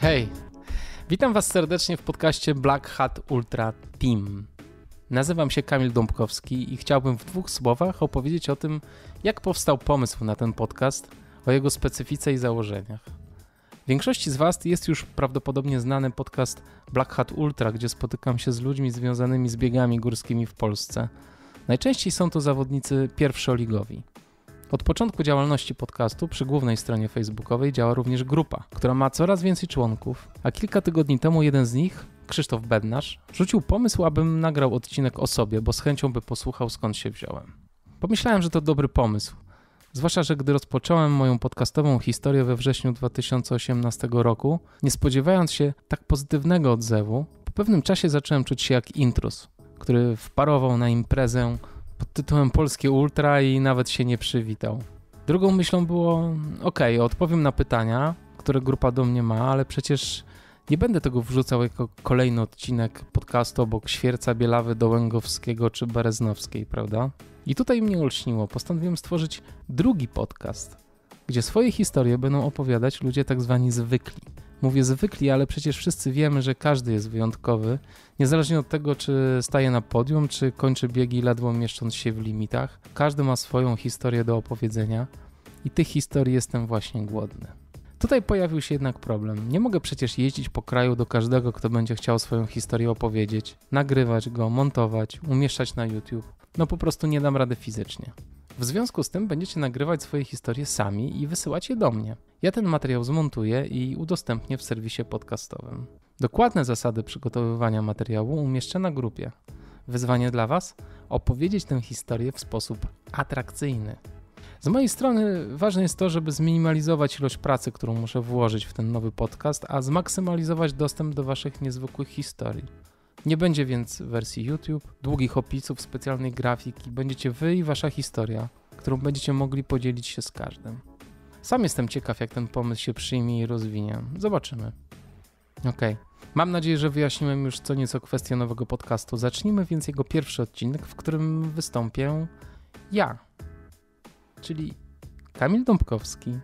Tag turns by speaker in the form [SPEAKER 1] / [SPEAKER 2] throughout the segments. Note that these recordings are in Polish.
[SPEAKER 1] Hej, witam Was serdecznie w podcaście Black Hat Ultra Team. Nazywam się Kamil Dąbkowski i chciałbym w dwóch słowach opowiedzieć o tym, jak powstał pomysł na ten podcast, o jego specyfice i założeniach. Większości z Was jest już prawdopodobnie znany podcast Black Hat Ultra, gdzie spotykam się z ludźmi związanymi z biegami górskimi w Polsce. Najczęściej są to zawodnicy pierwszoligowi. Od początku działalności podcastu przy głównej stronie facebookowej działa również grupa, która ma coraz więcej członków, a kilka tygodni temu jeden z nich, Krzysztof Bednarz, rzucił pomysł, abym nagrał odcinek o sobie, bo z chęcią by posłuchał skąd się wziąłem. Pomyślałem, że to dobry pomysł, Zwłaszcza, że gdy rozpocząłem moją podcastową historię we wrześniu 2018 roku, nie spodziewając się tak pozytywnego odzewu, po pewnym czasie zacząłem czuć się jak intrus, który wparował na imprezę tytułem Polskie Ultra i nawet się nie przywitał. Drugą myślą było, okej, okay, odpowiem na pytania, które grupa do mnie ma, ale przecież nie będę tego wrzucał jako kolejny odcinek podcastu obok Świerca, Bielawy, Dołęgowskiego czy Bereznowskiej, prawda? I tutaj mnie olśniło, postanowiłem stworzyć drugi podcast, gdzie swoje historie będą opowiadać ludzie tak zwani zwykli. Mówię zwykli, ale przecież wszyscy wiemy, że każdy jest wyjątkowy, niezależnie od tego, czy staje na podium, czy kończy biegi ledwo mieszcząc się w limitach. Każdy ma swoją historię do opowiedzenia i tych historii jestem właśnie głodny. Tutaj pojawił się jednak problem. Nie mogę przecież jeździć po kraju do każdego, kto będzie chciał swoją historię opowiedzieć, nagrywać go, montować, umieszczać na YouTube. No po prostu nie dam rady fizycznie. W związku z tym będziecie nagrywać swoje historie sami i wysyłać je do mnie. Ja ten materiał zmontuję i udostępnię w serwisie podcastowym. Dokładne zasady przygotowywania materiału umieszczę na grupie. Wyzwanie dla Was? Opowiedzieć tę historię w sposób atrakcyjny. Z mojej strony ważne jest to, żeby zminimalizować ilość pracy, którą muszę włożyć w ten nowy podcast, a zmaksymalizować dostęp do Waszych niezwykłych historii. Nie będzie więc wersji YouTube, długich opisów, specjalnej grafiki. Będziecie wy i wasza historia, którą będziecie mogli podzielić się z każdym. Sam jestem ciekaw, jak ten pomysł się przyjmie i rozwinie. Zobaczymy. Okej. Mam nadzieję, że wyjaśniłem już co nieco kwestię nowego podcastu. Zacznijmy więc jego pierwszy odcinek, w którym wystąpię ja, czyli Kamil Dąbkowski,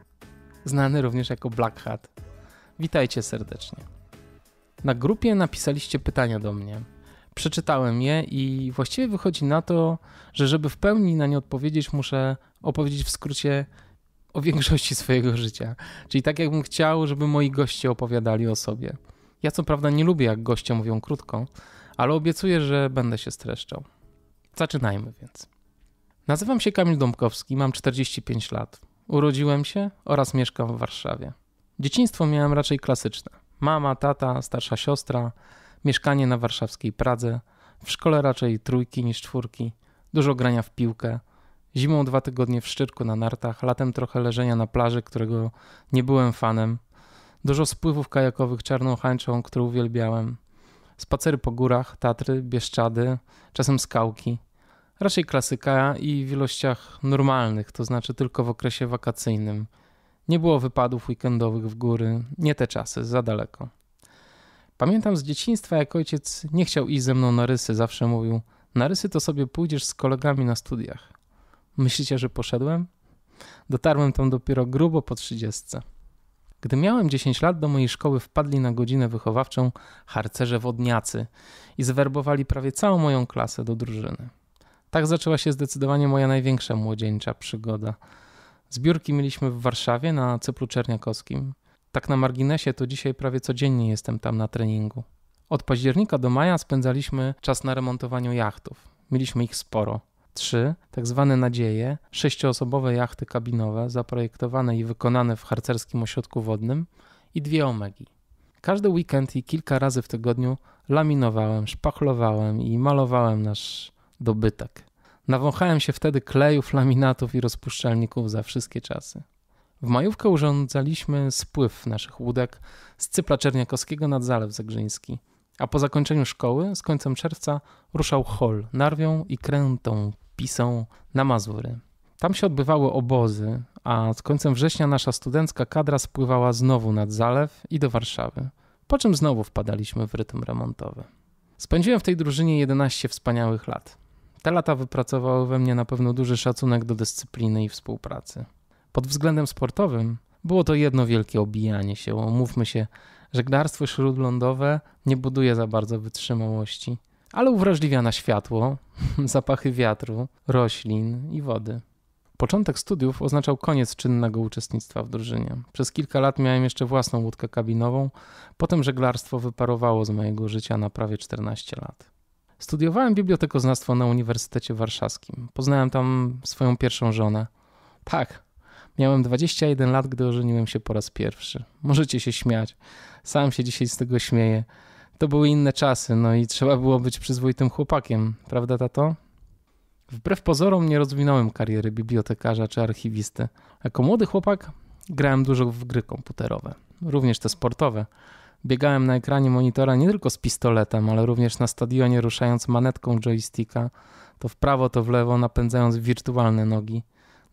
[SPEAKER 1] znany również jako Black Hat. Witajcie serdecznie. Na grupie napisaliście pytania do mnie. Przeczytałem je i właściwie wychodzi na to, że żeby w pełni na nie odpowiedzieć, muszę opowiedzieć w skrócie o większości swojego życia. Czyli tak, jakbym chciał, żeby moi goście opowiadali o sobie. Ja co prawda nie lubię, jak goście mówią krótko, ale obiecuję, że będę się streszczał. Zaczynajmy więc. Nazywam się Kamil Dąbkowski, mam 45 lat. Urodziłem się oraz mieszkam w Warszawie. Dzieciństwo miałem raczej klasyczne. Mama, tata, starsza siostra, mieszkanie na warszawskiej Pradze, w szkole raczej trójki niż czwórki, dużo grania w piłkę, zimą dwa tygodnie w szczytku na nartach, latem trochę leżenia na plaży, którego nie byłem fanem, dużo spływów kajakowych czarną hańczą, którą uwielbiałem, spacery po górach, Tatry, Bieszczady, czasem skałki. Raczej klasyka i w ilościach normalnych, to znaczy tylko w okresie wakacyjnym – nie było wypadów weekendowych w góry, nie te czasy, za daleko. Pamiętam z dzieciństwa, jak ojciec nie chciał iść ze mną na rysy, zawsze mówił: Na rysy to sobie pójdziesz z kolegami na studiach. Myślicie, że poszedłem? Dotarłem tam dopiero grubo po trzydziestce. Gdy miałem 10 lat, do mojej szkoły wpadli na godzinę wychowawczą harcerze wodniacy i zwerbowali prawie całą moją klasę do drużyny. Tak zaczęła się zdecydowanie moja największa młodzieńcza przygoda Zbiórki mieliśmy w Warszawie na cyplu czerniakowskim. Tak na marginesie to dzisiaj prawie codziennie jestem tam na treningu. Od października do maja spędzaliśmy czas na remontowaniu jachtów. Mieliśmy ich sporo. Trzy, tak zwane nadzieje, sześcioosobowe jachty kabinowe zaprojektowane i wykonane w harcerskim ośrodku wodnym i dwie omegi. Każdy weekend i kilka razy w tygodniu laminowałem, szpachlowałem i malowałem nasz dobytek. Nawąchałem się wtedy klejów, laminatów i rozpuszczalników za wszystkie czasy. W majówkę urządzaliśmy spływ naszych łódek z Cypla Czerniakowskiego nad Zalew Zegrzyński, a po zakończeniu szkoły z końcem czerwca ruszał hol Narwią i Krętą Pisą na Mazury. Tam się odbywały obozy, a z końcem września nasza studencka kadra spływała znowu nad Zalew i do Warszawy, po czym znowu wpadaliśmy w rytm remontowy. Spędziłem w tej drużynie 11 wspaniałych lat – te lata wypracowały we mnie na pewno duży szacunek do dyscypliny i współpracy. Pod względem sportowym było to jedno wielkie obijanie się. Omówmy się, żeglarstwo śródlądowe nie buduje za bardzo wytrzymałości, ale uwrażliwia na światło, zapachy wiatru, roślin i wody. Początek studiów oznaczał koniec czynnego uczestnictwa w drużynie. Przez kilka lat miałem jeszcze własną łódkę kabinową, potem żeglarstwo wyparowało z mojego życia na prawie 14 lat. Studiowałem bibliotekoznawstwo na Uniwersytecie Warszawskim. Poznałem tam swoją pierwszą żonę. Tak, miałem 21 lat, gdy ożeniłem się po raz pierwszy. Możecie się śmiać. Sam się dzisiaj z tego śmieję. To były inne czasy, no i trzeba było być przyzwoitym chłopakiem, prawda, tato? Wbrew pozorom nie rozwinąłem kariery bibliotekarza czy archiwisty. Jako młody chłopak grałem dużo w gry komputerowe, również te sportowe biegałem na ekranie monitora nie tylko z pistoletem, ale również na stadionie ruszając manetką joysticka, to w prawo, to w lewo, napędzając wirtualne nogi,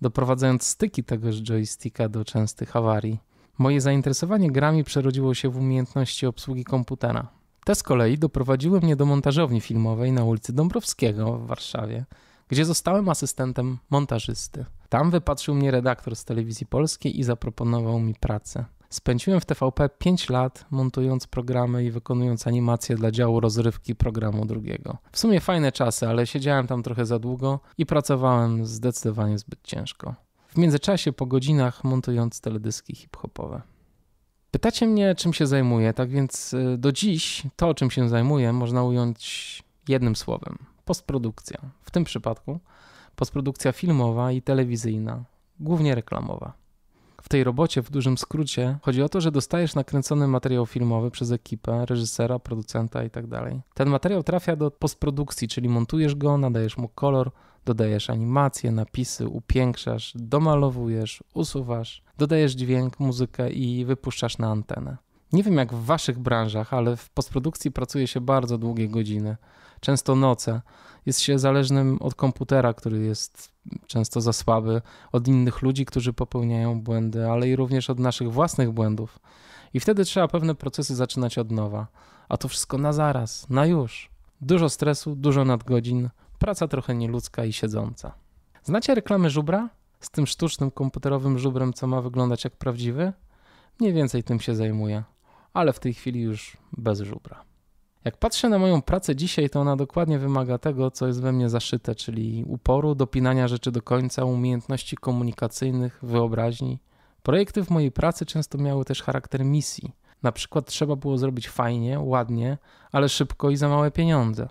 [SPEAKER 1] doprowadzając styki tegoż joysticka do częstych awarii. Moje zainteresowanie grami przerodziło się w umiejętności obsługi komputera. Te z kolei doprowadziły mnie do montażowni filmowej na ulicy Dąbrowskiego w Warszawie, gdzie zostałem asystentem montażysty. Tam wypatrzył mnie redaktor z telewizji polskiej i zaproponował mi pracę. Spędziłem w TVP 5 lat montując programy i wykonując animacje dla działu rozrywki programu drugiego. W sumie fajne czasy, ale siedziałem tam trochę za długo i pracowałem zdecydowanie zbyt ciężko. W międzyczasie po godzinach montując teledyski hip-hopowe. Pytacie mnie, czym się zajmuję, tak więc y, do dziś to, czym się zajmuję, można ująć jednym słowem: postprodukcja. W tym przypadku postprodukcja filmowa i telewizyjna, głównie reklamowa. W tej robocie, w dużym skrócie, chodzi o to, że dostajesz nakręcony materiał filmowy przez ekipę, reżysera, producenta itd. Tak Ten materiał trafia do postprodukcji, czyli montujesz go, nadajesz mu kolor, dodajesz animacje, napisy, upiększasz, domalowujesz, usuwasz, dodajesz dźwięk, muzykę i wypuszczasz na antenę. Nie wiem jak w waszych branżach, ale w postprodukcji pracuje się bardzo długie godziny często noce. Jest się zależnym od komputera, który jest często za słaby, od innych ludzi, którzy popełniają błędy, ale i również od naszych własnych błędów. I wtedy trzeba pewne procesy zaczynać od nowa. A to wszystko na zaraz, na już. Dużo stresu, dużo nadgodzin, praca trochę nieludzka i siedząca. Znacie reklamy żubra? Z tym sztucznym komputerowym żubrem, co ma wyglądać jak prawdziwy? Mniej więcej tym się zajmuję, ale w tej chwili już bez żubra. Jak patrzę na moją pracę dzisiaj, to ona dokładnie wymaga tego, co jest we mnie zaszyte, czyli uporu, dopinania rzeczy do końca, umiejętności komunikacyjnych, wyobraźni. Projekty w mojej pracy często miały też charakter misji. Na przykład trzeba było zrobić fajnie, ładnie, ale szybko i za małe pieniądze.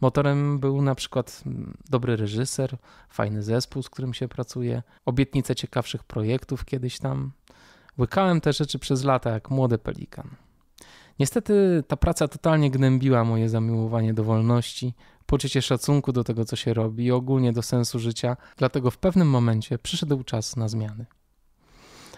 [SPEAKER 1] Motorem był na przykład mm, dobry reżyser, fajny zespół, z którym się pracuje, obietnice ciekawszych projektów kiedyś tam. Łykałem te rzeczy przez lata jak młody pelikan. Niestety ta praca totalnie gnębiła moje zamiłowanie do wolności, poczucie szacunku do tego, co się robi i ogólnie do sensu życia, dlatego w pewnym momencie przyszedł czas na zmiany.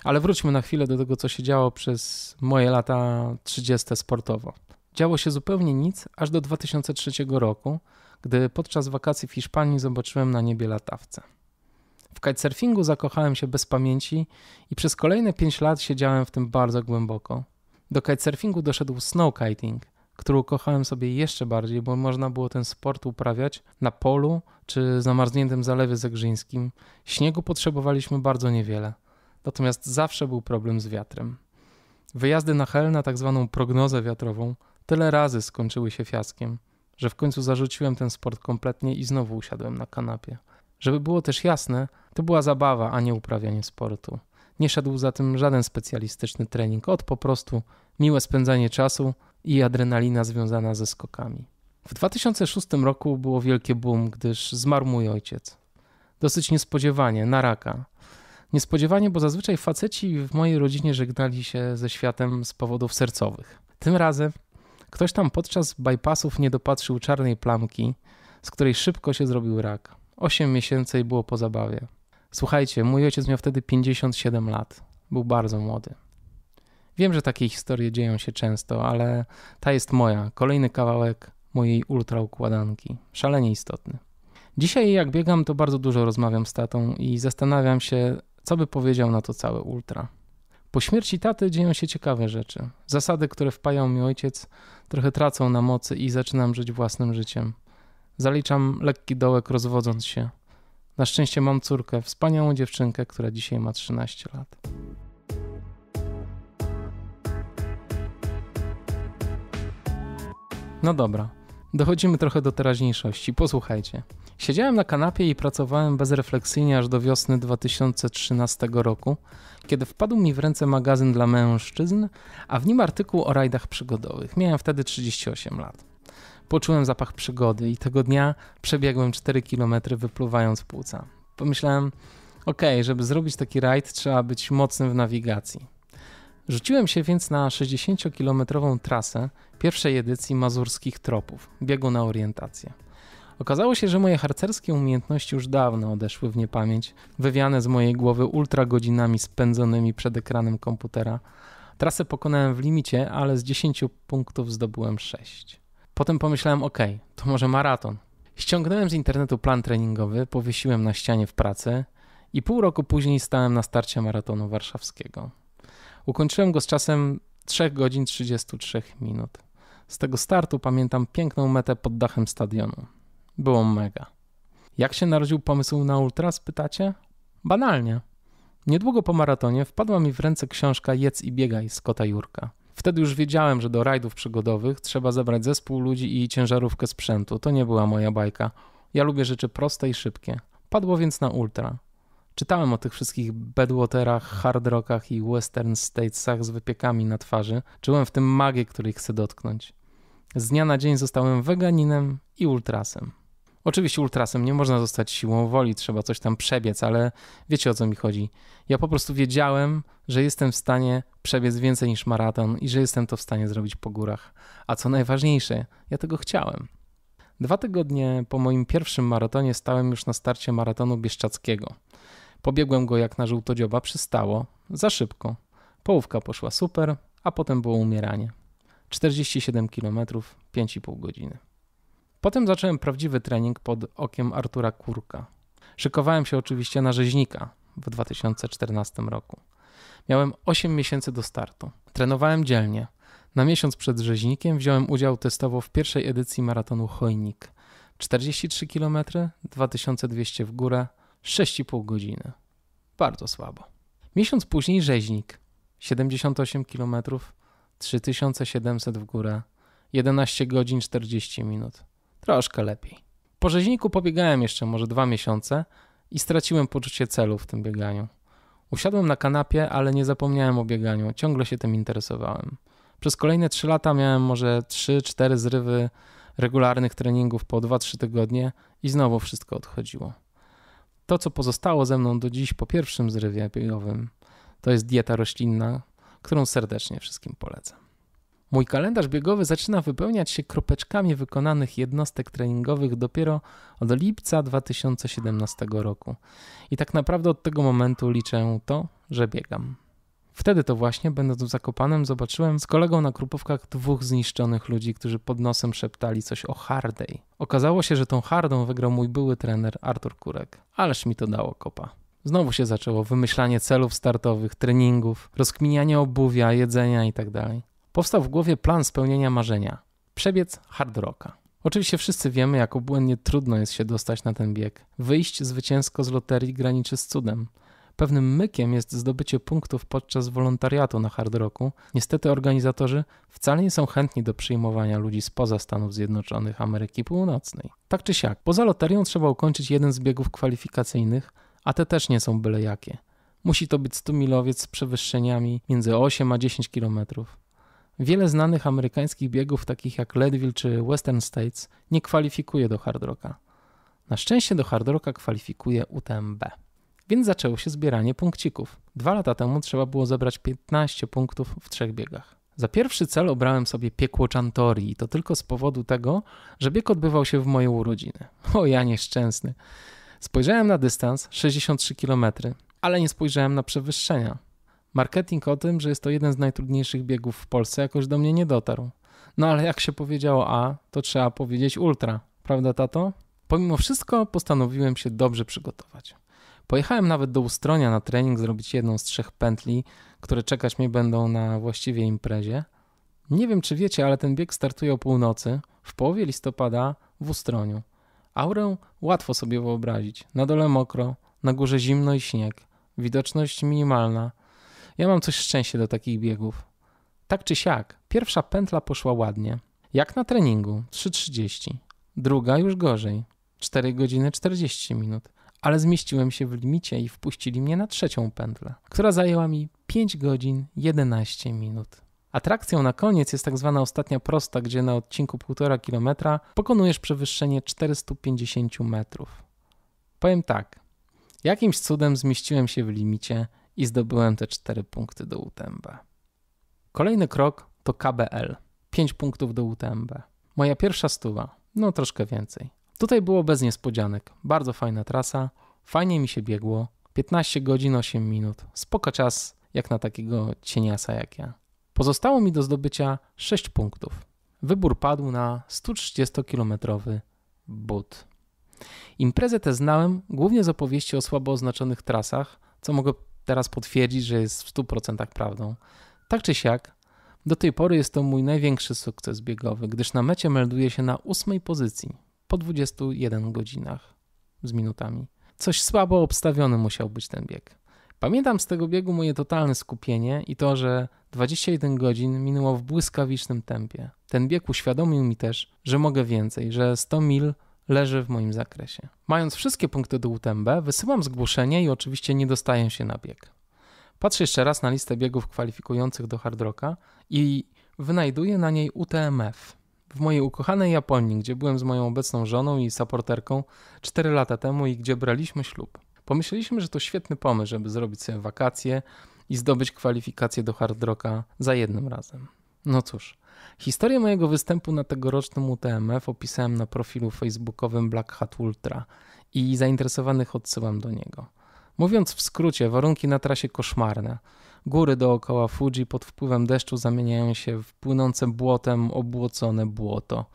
[SPEAKER 1] Ale wróćmy na chwilę do tego, co się działo przez moje lata 30 sportowo. Działo się zupełnie nic aż do 2003 roku, gdy podczas wakacji w Hiszpanii zobaczyłem na niebie latawcę. W kitesurfingu zakochałem się bez pamięci i przez kolejne 5 lat siedziałem w tym bardzo głęboko. Do kitesurfingu doszedł snowkiting, który ukochałem sobie jeszcze bardziej, bo można było ten sport uprawiać na polu czy zamarzniętym zalewie zegrzyńskim. Śniegu potrzebowaliśmy bardzo niewiele, natomiast zawsze był problem z wiatrem. Wyjazdy na Hel na tak zwaną prognozę wiatrową tyle razy skończyły się fiaskiem, że w końcu zarzuciłem ten sport kompletnie i znowu usiadłem na kanapie. Żeby było też jasne, to była zabawa, a nie uprawianie sportu. Nie szedł za tym żaden specjalistyczny trening, od po prostu miłe spędzanie czasu i adrenalina związana ze skokami. W 2006 roku było wielkie boom, gdyż zmarł mój ojciec. Dosyć niespodziewanie, na raka. Niespodziewanie, bo zazwyczaj faceci w mojej rodzinie żegnali się ze światem z powodów sercowych. Tym razem ktoś tam podczas bypassów nie dopatrzył czarnej plamki, z której szybko się zrobił rak. Osiem miesięcy i było po zabawie. Słuchajcie, mój ojciec miał wtedy 57 lat. Był bardzo młody. Wiem, że takie historie dzieją się często, ale ta jest moja, kolejny kawałek mojej ultra układanki. Szalenie istotny. Dzisiaj, jak biegam, to bardzo dużo rozmawiam z tatą i zastanawiam się, co by powiedział na to całe ultra. Po śmierci taty dzieją się ciekawe rzeczy. Zasady, które wpajał mi ojciec, trochę tracą na mocy i zaczynam żyć własnym życiem. Zaliczam lekki dołek, rozwodząc się. Na szczęście mam córkę, wspaniałą dziewczynkę, która dzisiaj ma 13 lat. No dobra, dochodzimy trochę do teraźniejszości. Posłuchajcie. Siedziałem na kanapie i pracowałem bezrefleksyjnie aż do wiosny 2013 roku, kiedy wpadł mi w ręce magazyn dla mężczyzn, a w nim artykuł o rajdach przygodowych. Miałem wtedy 38 lat. Poczułem zapach przygody i tego dnia przebiegłem 4 km wypluwając płuca. Pomyślałem, ok, żeby zrobić taki rajd trzeba być mocnym w nawigacji. Rzuciłem się więc na 60-kilometrową trasę pierwszej edycji Mazurskich Tropów, biegu na orientację. Okazało się, że moje harcerskie umiejętności już dawno odeszły w niepamięć, wywiane z mojej głowy ultra godzinami spędzonymi przed ekranem komputera. Trasę pokonałem w limicie, ale z 10 punktów zdobyłem 6. Potem pomyślałem, ok, to może maraton. Ściągnąłem z internetu plan treningowy, powiesiłem na ścianie w pracy i pół roku później stałem na starcie maratonu warszawskiego. Ukończyłem go z czasem 3 godzin 33 minut. Z tego startu pamiętam piękną metę pod dachem stadionu. Było mega. Jak się narodził pomysł na ultra, spytacie? Banalnie. Niedługo po maratonie wpadła mi w ręce książka Jedz i biegaj Scotta Jurka. Wtedy już wiedziałem, że do rajdów przygodowych trzeba zebrać zespół ludzi i ciężarówkę sprzętu. To nie była moja bajka. Ja lubię rzeczy proste i szybkie. Padło więc na ultra. Czytałem o tych wszystkich bedwaterach, hardrockach i western statesach z wypiekami na twarzy. Czułem w tym magię, której chcę dotknąć. Z dnia na dzień zostałem weganinem i ultrasem. Oczywiście ultrasem nie można zostać siłą woli, trzeba coś tam przebiec, ale wiecie o co mi chodzi. Ja po prostu wiedziałem, że jestem w stanie przebiec więcej niż maraton i że jestem to w stanie zrobić po górach. A co najważniejsze, ja tego chciałem. Dwa tygodnie po moim pierwszym maratonie stałem już na starcie maratonu bieszczackiego. Pobiegłem go jak na żółto dzioba przystało, za szybko. Połówka poszła super, a potem było umieranie. 47 km, 5,5 godziny. Potem zacząłem prawdziwy trening pod okiem Artura Kurka. Szykowałem się oczywiście na rzeźnika w 2014 roku. Miałem 8 miesięcy do startu. Trenowałem dzielnie. Na miesiąc przed rzeźnikiem wziąłem udział testowo w pierwszej edycji maratonu Chojnik. 43 km, 2200 w górę, 6,5 godziny. Bardzo słabo. Miesiąc później rzeźnik. 78 km, 3700 w górę, 11 godzin 40 minut troszkę lepiej. Po rzeźniku pobiegałem jeszcze może dwa miesiące i straciłem poczucie celu w tym bieganiu. Usiadłem na kanapie, ale nie zapomniałem o bieganiu, ciągle się tym interesowałem. Przez kolejne 3 lata miałem może 3-4 zrywy regularnych treningów po 2-3 tygodnie i znowu wszystko odchodziło. To, co pozostało ze mną do dziś po pierwszym zrywie biegowym, to jest dieta roślinna, którą serdecznie wszystkim polecam. Mój kalendarz biegowy zaczyna wypełniać się kropeczkami wykonanych jednostek treningowych dopiero od lipca 2017 roku. I tak naprawdę od tego momentu liczę to, że biegam. Wtedy to właśnie, będąc w Zakopanem, zobaczyłem z kolegą na krupówkach dwóch zniszczonych ludzi, którzy pod nosem szeptali coś o hardej. Okazało się, że tą hardą wygrał mój były trener Artur Kurek. Ależ mi to dało kopa. Znowu się zaczęło wymyślanie celów startowych, treningów, rozkminianie obuwia, jedzenia itd. Tak powstał w głowie plan spełnienia marzenia przebiec hard rocka. Oczywiście wszyscy wiemy, jak obłędnie trudno jest się dostać na ten bieg. Wyjść zwycięsko z loterii graniczy z cudem. Pewnym mykiem jest zdobycie punktów podczas wolontariatu na hard rocku. Niestety organizatorzy wcale nie są chętni do przyjmowania ludzi spoza Stanów Zjednoczonych Ameryki Północnej. Tak czy siak, poza loterią trzeba ukończyć jeden z biegów kwalifikacyjnych, a te też nie są byle jakie. Musi to być 100 milowiec z przewyższeniami między 8 a 10 kilometrów. Wiele znanych amerykańskich biegów, takich jak Leadville czy Western States, nie kwalifikuje do hard rocka. Na szczęście do hard rocka kwalifikuje UTMB. Więc zaczęło się zbieranie punkcików. Dwa lata temu trzeba było zebrać 15 punktów w trzech biegach. Za pierwszy cel obrałem sobie piekło Chantori i to tylko z powodu tego, że bieg odbywał się w mojej urodziny. O ja nieszczęsny. Spojrzałem na dystans 63 km, ale nie spojrzałem na przewyższenia. Marketing o tym, że jest to jeden z najtrudniejszych biegów w Polsce, jakoś do mnie nie dotarł. No ale jak się powiedziało A, to trzeba powiedzieć ultra, prawda tato? Pomimo wszystko postanowiłem się dobrze przygotować. Pojechałem nawet do Ustronia na trening zrobić jedną z trzech pętli, które czekać mnie będą na właściwie imprezie. Nie wiem czy wiecie, ale ten bieg startuje o północy, w połowie listopada w Ustroniu. Aurę łatwo sobie wyobrazić. Na dole mokro, na górze zimno i śnieg. Widoczność minimalna, ja mam coś szczęście do takich biegów. Tak czy siak, pierwsza pętla poszła ładnie. Jak na treningu, 3.30. Druga już gorzej, 4 godziny 40 minut. Ale zmieściłem się w limicie i wpuścili mnie na trzecią pętlę, która zajęła mi 5 godzin 11 minut. Atrakcją na koniec jest tak zwana ostatnia prosta, gdzie na odcinku 1,5 km pokonujesz przewyższenie 450 metrów. Powiem tak, jakimś cudem zmieściłem się w limicie i zdobyłem te cztery punkty do UTMB. Kolejny krok to KBL. 5 punktów do UTMB. Moja pierwsza stuwa, no troszkę więcej. Tutaj było bez niespodzianek. Bardzo fajna trasa, fajnie mi się biegło. 15 godzin 8 minut. Spoko czas jak na takiego cieniasa jak ja. Pozostało mi do zdobycia 6 punktów. Wybór padł na 130-kilometrowy but. Imprezę tę znałem głównie z opowieści o słabo oznaczonych trasach, co mogę teraz potwierdzić, że jest w 100% prawdą. Tak czy siak, do tej pory jest to mój największy sukces biegowy, gdyż na mecie melduję się na ósmej pozycji po 21 godzinach z minutami. Coś słabo obstawiony musiał być ten bieg. Pamiętam z tego biegu moje totalne skupienie i to, że 21 godzin minęło w błyskawicznym tempie. Ten bieg uświadomił mi też, że mogę więcej, że 100 mil leży w moim zakresie. Mając wszystkie punkty do UTMB, wysyłam zgłoszenie i oczywiście nie dostaję się na bieg. Patrzę jeszcze raz na listę biegów kwalifikujących do Hard Rocka i wynajduję na niej UTMF. W mojej ukochanej Japonii, gdzie byłem z moją obecną żoną i supporterką 4 lata temu i gdzie braliśmy ślub. Pomyśleliśmy, że to świetny pomysł, żeby zrobić sobie wakacje i zdobyć kwalifikacje do Hard Rocka za jednym razem. No cóż, Historię mojego występu na tegorocznym UTMF opisałem na profilu facebookowym Black Hat Ultra i zainteresowanych odsyłam do niego. Mówiąc w skrócie, warunki na trasie koszmarne. Góry dookoła Fuji pod wpływem deszczu zamieniają się w płynące błotem obłocone błoto.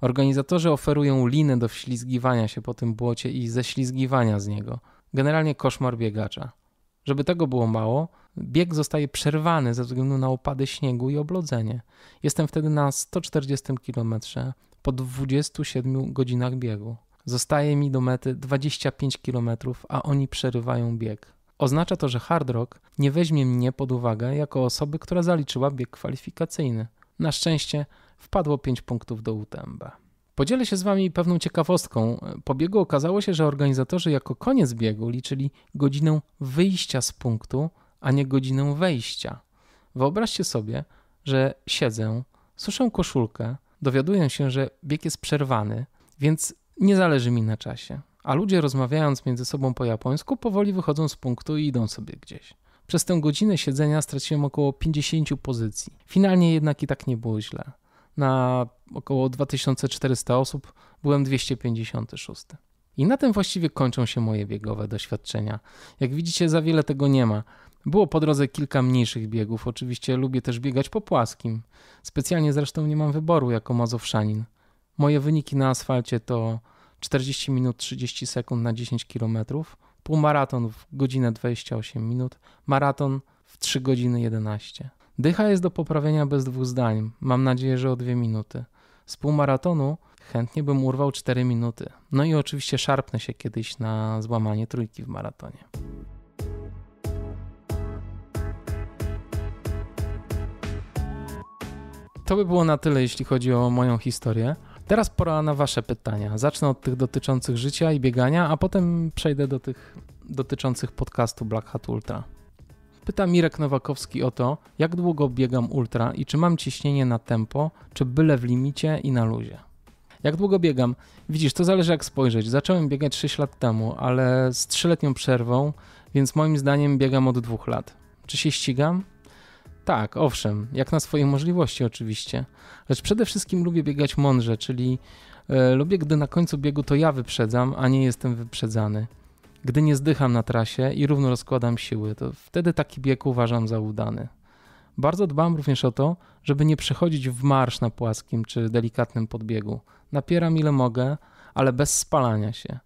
[SPEAKER 1] Organizatorzy oferują liny do wślizgiwania się po tym błocie i ześlizgiwania z niego. Generalnie koszmar biegacza. Żeby tego było mało, bieg zostaje przerwany ze względu na opady śniegu i oblodzenie. Jestem wtedy na 140 km po 27 godzinach biegu. Zostaje mi do mety 25 km, a oni przerywają bieg. Oznacza to, że Hard Rock nie weźmie mnie pod uwagę jako osoby, która zaliczyła bieg kwalifikacyjny. Na szczęście wpadło 5 punktów do UTMB. Podzielę się z Wami pewną ciekawostką. Po biegu okazało się, że organizatorzy jako koniec biegu liczyli godzinę wyjścia z punktu, a nie godzinę wejścia. Wyobraźcie sobie, że siedzę, suszę koszulkę, dowiaduję się, że bieg jest przerwany, więc nie zależy mi na czasie. A ludzie rozmawiając między sobą po japońsku powoli wychodzą z punktu i idą sobie gdzieś. Przez tę godzinę siedzenia straciłem około 50 pozycji. Finalnie jednak i tak nie było źle na około 2400 osób byłem 256. I na tym właściwie kończą się moje biegowe doświadczenia. Jak widzicie, za wiele tego nie ma. Było po drodze kilka mniejszych biegów. Oczywiście lubię też biegać po płaskim. Specjalnie zresztą nie mam wyboru jako mazowszanin. Moje wyniki na asfalcie to 40 minut 30 sekund na 10 km, półmaraton w godzinę 28 minut, maraton w 3 godziny 11. Dycha jest do poprawienia bez dwóch zdań. Mam nadzieję, że o dwie minuty. Z półmaratonu chętnie bym urwał 4 minuty. No i oczywiście szarpnę się kiedyś na złamanie trójki w maratonie. To by było na tyle, jeśli chodzi o moją historię. Teraz pora na Wasze pytania. Zacznę od tych dotyczących życia i biegania, a potem przejdę do tych dotyczących podcastu Black Hat Ultra. Pyta Mirek Nowakowski o to, jak długo biegam ultra i czy mam ciśnienie na tempo, czy byle w limicie i na luzie. Jak długo biegam? Widzisz, to zależy jak spojrzeć. Zacząłem biegać 6 lat temu, ale z 3-letnią przerwą, więc moim zdaniem biegam od 2 lat. Czy się ścigam? Tak, owszem, jak na swoje możliwości oczywiście, lecz przede wszystkim lubię biegać mądrze, czyli e, lubię, gdy na końcu biegu to ja wyprzedzam, a nie jestem wyprzedzany gdy nie zdycham na trasie i równo rozkładam siły, to wtedy taki bieg uważam za udany. Bardzo dbam również o to, żeby nie przechodzić w marsz na płaskim czy delikatnym podbiegu. Napieram ile mogę, ale bez spalania się.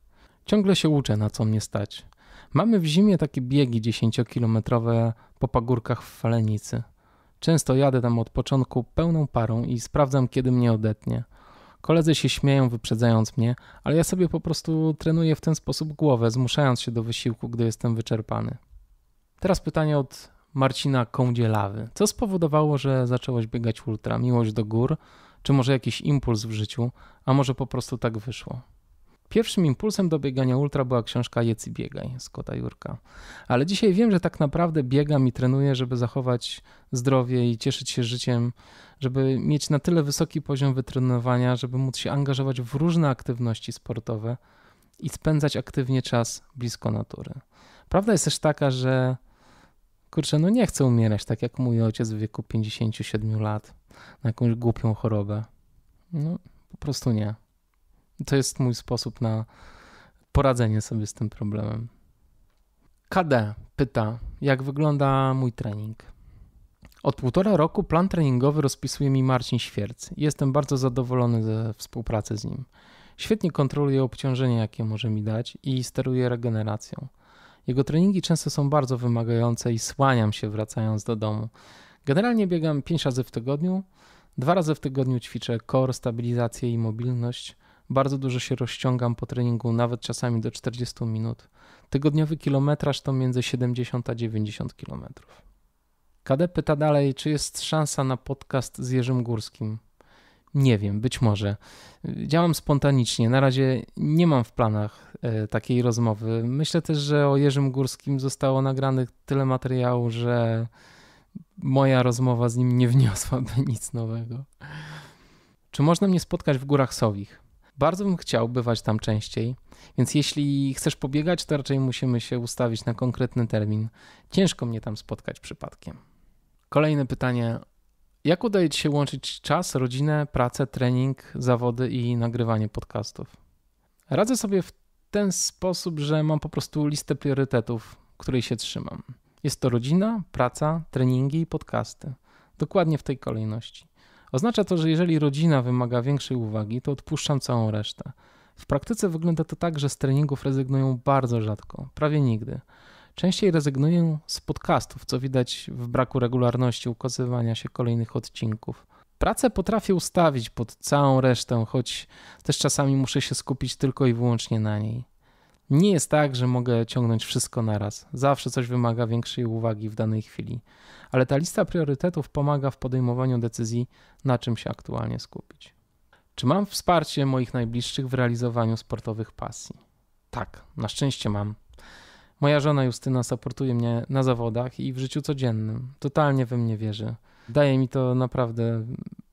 [SPEAKER 1] Ciągle się uczę, na co mnie stać. Mamy w zimie takie biegi 10-kilometrowe po pagórkach w Falenicy. Często jadę tam od początku pełną parą i sprawdzam, kiedy mnie odetnie – Koledzy się śmieją, wyprzedzając mnie, ale ja sobie po prostu trenuję w ten sposób głowę, zmuszając się do wysiłku, gdy jestem wyczerpany. Teraz pytanie od Marcina Kądzielawy. Co spowodowało, że zacząłeś biegać ultra? Miłość do gór? Czy może jakiś impuls w życiu? A może po prostu tak wyszło? Pierwszym impulsem do biegania ultra była książka Jedz i biegaj Scotta Jurka. Ale dzisiaj wiem, że tak naprawdę biegam i trenuję, żeby zachować zdrowie i cieszyć się życiem, żeby mieć na tyle wysoki poziom wytrenowania, żeby móc się angażować w różne aktywności sportowe i spędzać aktywnie czas blisko natury. Prawda jest też taka, że kurczę, no nie chcę umierać tak jak mój ojciec w wieku 57 lat na jakąś głupią chorobę. No, po prostu nie. To jest mój sposób na poradzenie sobie z tym problemem. KD pyta, jak wygląda mój trening? Od półtora roku plan treningowy rozpisuje mi Marcin Świerc. Jestem bardzo zadowolony ze współpracy z nim. Świetnie kontroluje obciążenie, jakie może mi dać i steruje regeneracją. Jego treningi często są bardzo wymagające i słaniam się wracając do domu. Generalnie biegam 5 razy w tygodniu, dwa razy w tygodniu ćwiczę core, stabilizację i mobilność – bardzo dużo się rozciągam po treningu, nawet czasami do 40 minut. Tygodniowy kilometraż to między 70 a 90 kilometrów. KD pyta dalej, czy jest szansa na podcast z Jerzym Górskim. Nie wiem, być może. Działam spontanicznie. Na razie nie mam w planach e, takiej rozmowy. Myślę też, że o Jerzym Górskim zostało nagranych tyle materiału, że moja rozmowa z nim nie wniosłaby nic nowego. Czy można mnie spotkać w Górach Sowich? Bardzo bym chciał bywać tam częściej, więc jeśli chcesz pobiegać, to raczej musimy się ustawić na konkretny termin. Ciężko mnie tam spotkać przypadkiem. Kolejne pytanie. Jak udaje Ci się łączyć czas, rodzinę, pracę, trening, zawody i nagrywanie podcastów? Radzę sobie w ten sposób, że mam po prostu listę priorytetów, której się trzymam. Jest to rodzina, praca, treningi i podcasty. Dokładnie w tej kolejności. Oznacza to, że jeżeli rodzina wymaga większej uwagi, to odpuszczam całą resztę. W praktyce wygląda to tak, że z treningów rezygnują bardzo rzadko, prawie nigdy. Częściej rezygnuję z podcastów, co widać w braku regularności ukazywania się kolejnych odcinków. Pracę potrafię ustawić pod całą resztę, choć też czasami muszę się skupić tylko i wyłącznie na niej. Nie jest tak, że mogę ciągnąć wszystko naraz. Zawsze coś wymaga większej uwagi w danej chwili. Ale ta lista priorytetów pomaga w podejmowaniu decyzji, na czym się aktualnie skupić. Czy mam wsparcie moich najbliższych w realizowaniu sportowych pasji? Tak, na szczęście mam. Moja żona Justyna supportuje mnie na zawodach i w życiu codziennym. Totalnie we mnie wierzy. Daje mi to naprawdę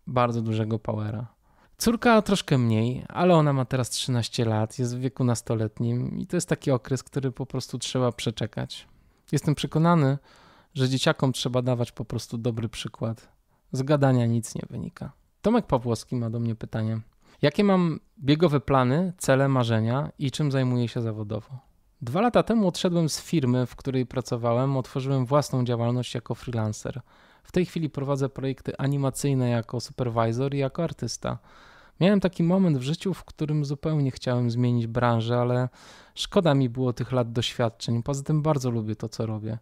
[SPEAKER 1] bardzo dużego powera. Córka troszkę mniej, ale ona ma teraz 13 lat, jest w wieku nastoletnim i to jest taki okres, który po prostu trzeba przeczekać. Jestem przekonany, że dzieciakom trzeba dawać po prostu dobry przykład. Z gadania nic nie wynika. Tomek Pawłowski ma do mnie pytanie. Jakie mam biegowe plany, cele, marzenia i czym zajmuję się zawodowo? Dwa lata temu odszedłem z firmy, w której pracowałem, otworzyłem własną działalność jako freelancer – w tej chwili prowadzę projekty animacyjne jako supervisor i jako artysta. Miałem taki moment w życiu, w którym zupełnie chciałem zmienić branżę, ale szkoda mi było tych lat doświadczeń. Poza tym bardzo lubię to, co robię.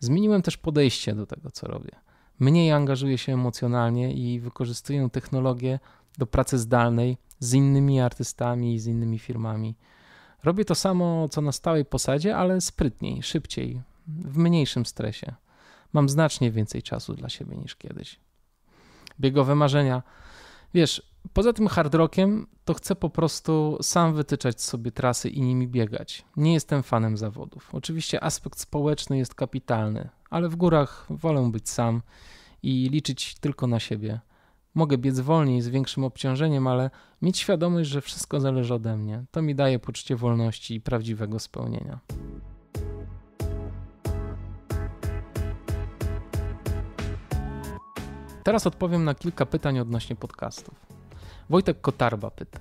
[SPEAKER 1] Zmieniłem też podejście do tego, co robię. Mniej angażuję się emocjonalnie i wykorzystuję technologię do pracy zdalnej z innymi artystami i z innymi firmami. Robię to samo co na stałej posadzie, ale sprytniej, szybciej, w mniejszym stresie. Mam znacznie więcej czasu dla siebie niż kiedyś. Biegowe marzenia. Wiesz, poza tym hard rockiem, to chcę po prostu sam wytyczać sobie trasy i nimi biegać. Nie jestem fanem zawodów. Oczywiście aspekt społeczny jest kapitalny, ale w górach wolę być sam i liczyć tylko na siebie. Mogę biec wolniej z większym obciążeniem, ale mieć świadomość, że wszystko zależy ode mnie. To mi daje poczucie wolności i prawdziwego spełnienia. Teraz odpowiem na kilka pytań odnośnie podcastów. Wojtek Kotarba pyta.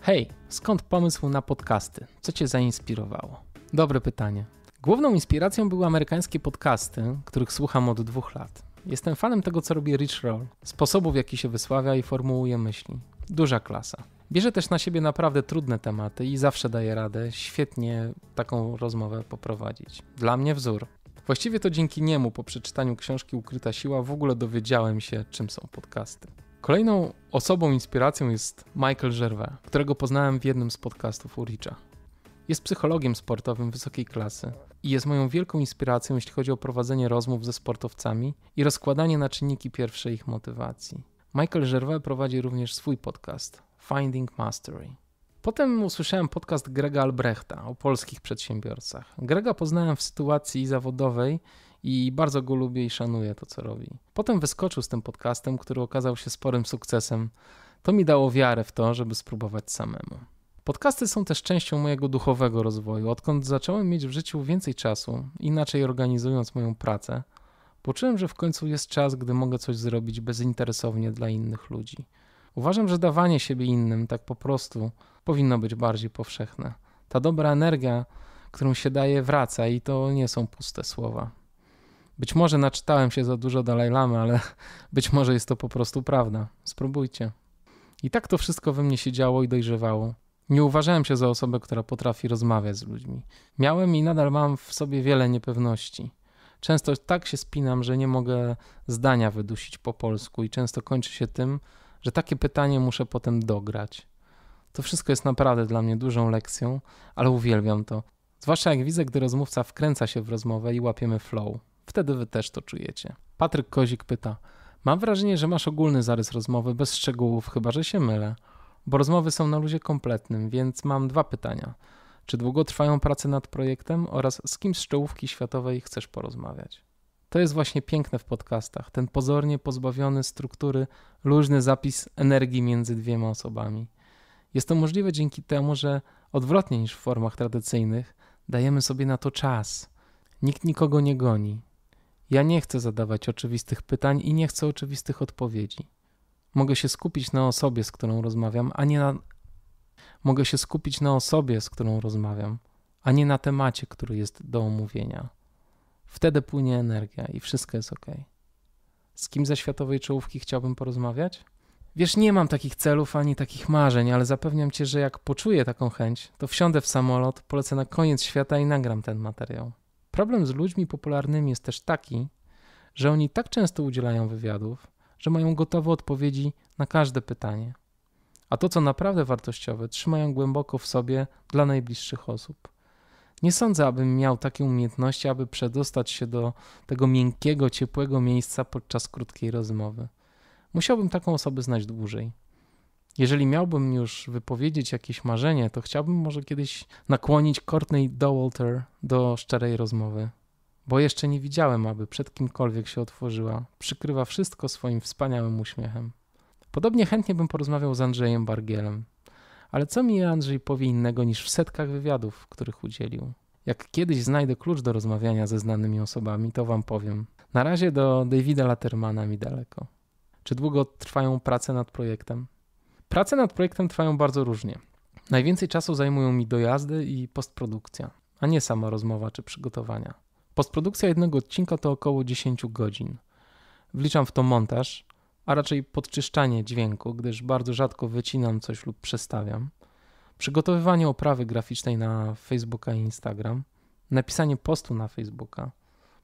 [SPEAKER 1] Hej, skąd pomysł na podcasty? Co cię zainspirowało? Dobre pytanie. Główną inspiracją były amerykańskie podcasty, których słucham od dwóch lat. Jestem fanem tego, co robi Rich Roll, sposobów, w jaki się wysławia i formułuje myśli. Duża klasa. Bierze też na siebie naprawdę trudne tematy i zawsze daje radę świetnie taką rozmowę poprowadzić. Dla mnie wzór. Właściwie to dzięki niemu po przeczytaniu książki Ukryta Siła w ogóle dowiedziałem się, czym są podcasty. Kolejną osobą inspiracją jest Michael Gervais, którego poznałem w jednym z podcastów Uricza. Jest psychologiem sportowym wysokiej klasy i jest moją wielką inspiracją, jeśli chodzi o prowadzenie rozmów ze sportowcami i rozkładanie na czynniki pierwszej ich motywacji. Michael Gervais prowadzi również swój podcast Finding Mastery. Potem usłyszałem podcast Grega Albrechta o polskich przedsiębiorcach. Grega poznałem w sytuacji zawodowej i bardzo go lubię i szanuję to, co robi. Potem wyskoczył z tym podcastem, który okazał się sporym sukcesem. To mi dało wiarę w to, żeby spróbować samemu. Podcasty są też częścią mojego duchowego rozwoju. Odkąd zacząłem mieć w życiu więcej czasu, inaczej organizując moją pracę, poczułem, że w końcu jest czas, gdy mogę coś zrobić bezinteresownie dla innych ludzi. Uważam, że dawanie siebie innym tak po prostu powinno być bardziej powszechne. Ta dobra energia, którą się daje, wraca i to nie są puste słowa. Być może naczytałem się za dużo Dalaj Lamy, ale być może jest to po prostu prawda. Spróbujcie. I tak to wszystko we mnie się działo i dojrzewało. Nie uważałem się za osobę, która potrafi rozmawiać z ludźmi. Miałem i nadal mam w sobie wiele niepewności. Często tak się spinam, że nie mogę zdania wydusić po polsku, i często kończy się tym, że takie pytanie muszę potem dograć. To wszystko jest naprawdę dla mnie dużą lekcją, ale uwielbiam to. Zwłaszcza jak widzę, gdy rozmówca wkręca się w rozmowę i łapiemy flow. Wtedy wy też to czujecie. Patryk Kozik pyta: Mam wrażenie, że masz ogólny zarys rozmowy bez szczegółów, chyba że się mylę, bo rozmowy są na luzie kompletnym, więc mam dwa pytania. Czy długo trwają prace nad projektem oraz z kim z czołówki światowej chcesz porozmawiać? To jest właśnie piękne w podcastach, ten pozornie pozbawiony struktury, luźny zapis energii między dwiema osobami. Jest to możliwe dzięki temu, że odwrotnie niż w formach tradycyjnych, dajemy sobie na to czas. Nikt nikogo nie goni. Ja nie chcę zadawać oczywistych pytań i nie chcę oczywistych odpowiedzi. Mogę się skupić na osobie, z którą rozmawiam, a nie na. Mogę się skupić na osobie, z którą rozmawiam, a nie na temacie, który jest do omówienia. Wtedy płynie energia i wszystko jest ok. Z kim ze światowej czołówki chciałbym porozmawiać? Wiesz, nie mam takich celów ani takich marzeń, ale zapewniam cię, że jak poczuję taką chęć, to wsiądę w samolot, polecę na koniec świata i nagram ten materiał. Problem z ludźmi popularnymi jest też taki, że oni tak często udzielają wywiadów, że mają gotowe odpowiedzi na każde pytanie. A to, co naprawdę wartościowe, trzymają głęboko w sobie dla najbliższych osób. Nie sądzę, abym miał takie umiejętności, aby przedostać się do tego miękkiego, ciepłego miejsca podczas krótkiej rozmowy. Musiałbym taką osobę znać dłużej. Jeżeli miałbym już wypowiedzieć jakieś marzenie, to chciałbym może kiedyś nakłonić Courtney Dowalter do szczerej rozmowy, bo jeszcze nie widziałem, aby przed kimkolwiek się otworzyła. Przykrywa wszystko swoim wspaniałym uśmiechem. Podobnie chętnie bym porozmawiał z Andrzejem Bargielem, ale co mi Andrzej powie innego niż w setkach wywiadów, których udzielił? Jak kiedyś znajdę klucz do rozmawiania ze znanymi osobami, to wam powiem. Na razie do Davida Latermana mi daleko. Czy długo trwają prace nad projektem? Prace nad projektem trwają bardzo różnie. Najwięcej czasu zajmują mi dojazdy i postprodukcja, a nie sama rozmowa czy przygotowania. Postprodukcja jednego odcinka to około 10 godzin. Wliczam w to montaż, a raczej podczyszczanie dźwięku, gdyż bardzo rzadko wycinam coś lub przestawiam. Przygotowywanie oprawy graficznej na Facebooka i Instagram, napisanie postu na Facebooka,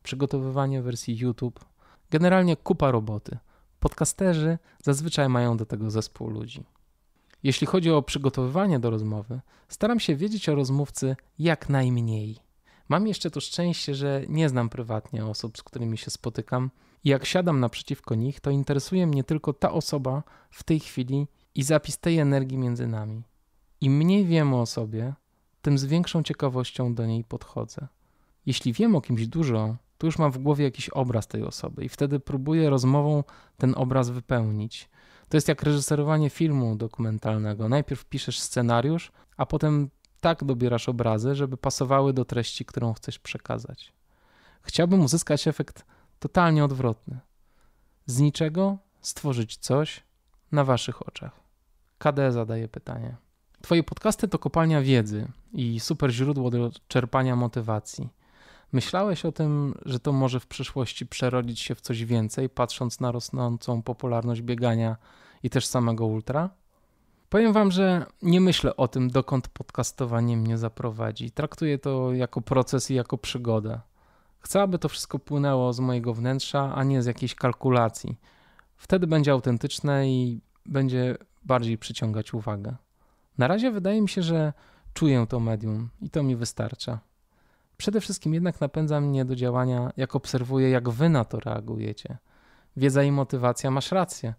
[SPEAKER 1] przygotowywanie wersji YouTube. Generalnie kupa roboty. Podcasterzy zazwyczaj mają do tego zespół ludzi. Jeśli chodzi o przygotowywanie do rozmowy, staram się wiedzieć o rozmówcy jak najmniej. Mam jeszcze to szczęście, że nie znam prywatnie osób, z którymi się spotykam, i jak siadam naprzeciwko nich, to interesuje mnie tylko ta osoba w tej chwili i zapis tej energii między nami. Im mniej wiem o sobie, tym z większą ciekawością do niej podchodzę. Jeśli wiem o kimś dużo, to już mam w głowie jakiś obraz tej osoby i wtedy próbuję rozmową ten obraz wypełnić. To jest jak reżyserowanie filmu dokumentalnego. Najpierw piszesz scenariusz, a potem tak dobierasz obrazy, żeby pasowały do treści, którą chcesz przekazać. Chciałbym uzyskać efekt totalnie odwrotny. Z niczego stworzyć coś na waszych oczach. KD e zadaje pytanie. Twoje podcasty to kopalnia wiedzy i super źródło do czerpania motywacji. Myślałeś o tym, że to może w przyszłości przerodzić się w coś więcej, patrząc na rosnącą popularność biegania i też samego ultra? Powiem wam, że nie myślę o tym, dokąd podcastowanie mnie zaprowadzi. Traktuję to jako proces i jako przygodę. Chcę, aby to wszystko płynęło z mojego wnętrza, a nie z jakiejś kalkulacji. Wtedy będzie autentyczne i będzie bardziej przyciągać uwagę. Na razie wydaje mi się, że czuję to medium i to mi wystarcza. Przede wszystkim jednak napędza mnie do działania, jak obserwuję, jak wy na to reagujecie. Wiedza i motywacja, masz rację.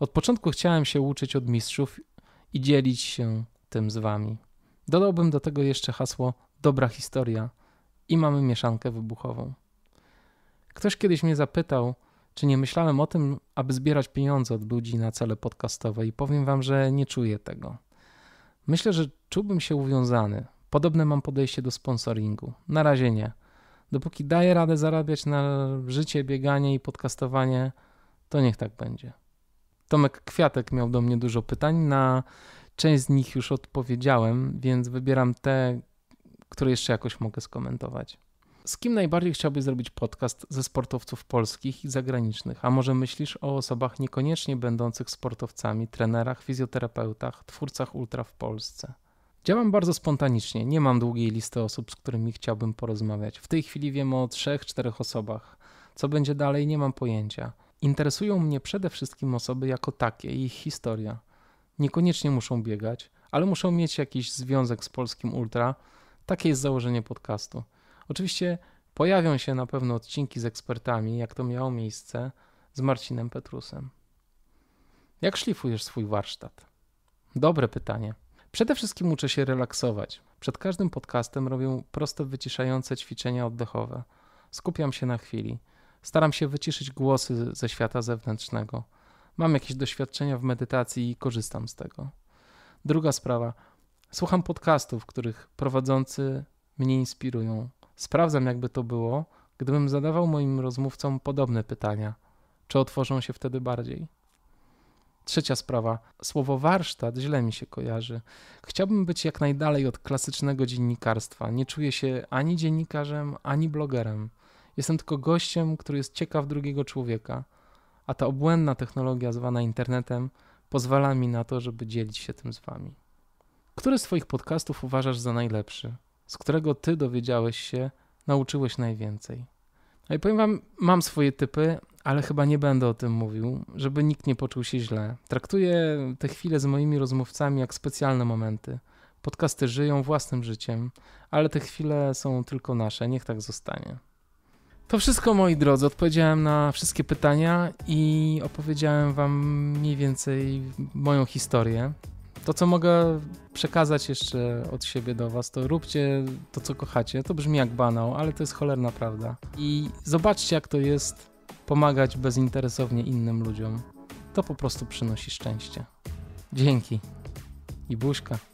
[SPEAKER 1] Od początku chciałem się uczyć od mistrzów i dzielić się tym z wami. Dodałbym do tego jeszcze hasło dobra historia i mamy mieszankę wybuchową. Ktoś kiedyś mnie zapytał, czy nie myślałem o tym, aby zbierać pieniądze od ludzi na cele podcastowe, i powiem wam, że nie czuję tego. Myślę, że czułbym się uwiązany, Podobne mam podejście do sponsoringu. Na razie nie. Dopóki daję radę zarabiać na życie, bieganie i podcastowanie, to niech tak będzie. Tomek Kwiatek miał do mnie dużo pytań. Na część z nich już odpowiedziałem, więc wybieram te, które jeszcze jakoś mogę skomentować. Z kim najbardziej chciałbyś zrobić podcast ze sportowców polskich i zagranicznych? A może myślisz o osobach niekoniecznie będących sportowcami, trenerach, fizjoterapeutach, twórcach ultra w Polsce? Działam bardzo spontanicznie, nie mam długiej listy osób, z którymi chciałbym porozmawiać. W tej chwili wiem o 3-4 osobach. Co będzie dalej, nie mam pojęcia. Interesują mnie przede wszystkim osoby jako takie i ich historia. Niekoniecznie muszą biegać, ale muszą mieć jakiś związek z polskim ultra. Takie jest założenie podcastu. Oczywiście pojawią się na pewno odcinki z ekspertami, jak to miało miejsce z Marcinem Petrusem. Jak szlifujesz swój warsztat? Dobre pytanie. Przede wszystkim uczę się relaksować. Przed każdym podcastem robię proste, wyciszające ćwiczenia oddechowe. Skupiam się na chwili. Staram się wyciszyć głosy ze świata zewnętrznego. Mam jakieś doświadczenia w medytacji i korzystam z tego. Druga sprawa. Słucham podcastów, których prowadzący mnie inspirują. Sprawdzam, jakby to było, gdybym zadawał moim rozmówcom podobne pytania. Czy otworzą się wtedy bardziej? Trzecia sprawa. Słowo warsztat źle mi się kojarzy. Chciałbym być jak najdalej od klasycznego dziennikarstwa. Nie czuję się ani dziennikarzem, ani blogerem. Jestem tylko gościem, który jest ciekaw drugiego człowieka. A ta obłędna technologia zwana internetem pozwala mi na to, żeby dzielić się tym z wami. Który z Twoich podcastów uważasz za najlepszy? Z którego Ty dowiedziałeś się, nauczyłeś najwięcej? No i powiem Wam, mam swoje typy, ale chyba nie będę o tym mówił, żeby nikt nie poczuł się źle. Traktuję te chwile z moimi rozmówcami jak specjalne momenty. Podcasty żyją własnym życiem, ale te chwile są tylko nasze, niech tak zostanie. To wszystko moi drodzy, odpowiedziałem na wszystkie pytania i opowiedziałem wam mniej więcej moją historię. To, co mogę przekazać jeszcze od siebie do Was, to róbcie to, co kochacie. To brzmi jak banał, ale to jest cholerna prawda. I zobaczcie, jak to jest pomagać bezinteresownie innym ludziom. To po prostu przynosi szczęście. Dzięki i buźka.